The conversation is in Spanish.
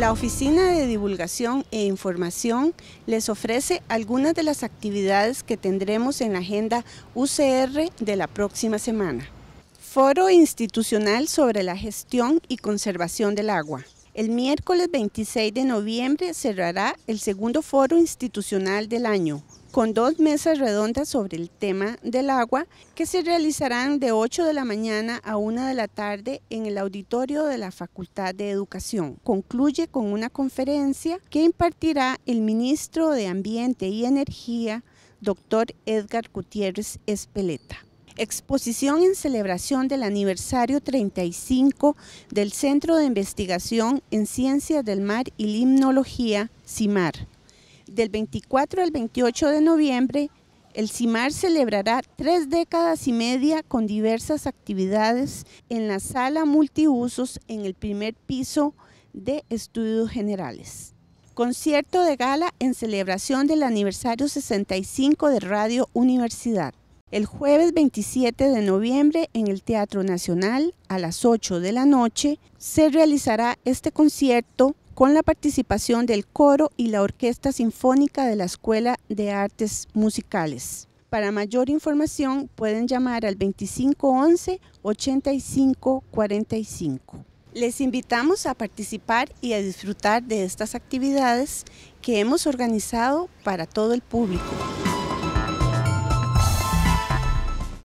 La Oficina de Divulgación e Información les ofrece algunas de las actividades que tendremos en la agenda UCR de la próxima semana. Foro Institucional sobre la Gestión y Conservación del Agua. El miércoles 26 de noviembre cerrará el segundo foro institucional del año, con dos mesas redondas sobre el tema del agua que se realizarán de 8 de la mañana a 1 de la tarde en el auditorio de la Facultad de Educación. Concluye con una conferencia que impartirá el ministro de Ambiente y Energía, doctor Edgar Gutiérrez Espeleta exposición en celebración del aniversario 35 del Centro de Investigación en Ciencias del Mar y Limnología, CIMAR. Del 24 al 28 de noviembre, el CIMAR celebrará tres décadas y media con diversas actividades en la sala multiusos en el primer piso de Estudios Generales. Concierto de gala en celebración del aniversario 65 de Radio Universidad el jueves 27 de noviembre en el Teatro Nacional a las 8 de la noche se realizará este concierto con la participación del coro y la Orquesta Sinfónica de la Escuela de Artes Musicales. Para mayor información pueden llamar al 2511-8545. Les invitamos a participar y a disfrutar de estas actividades que hemos organizado para todo el público.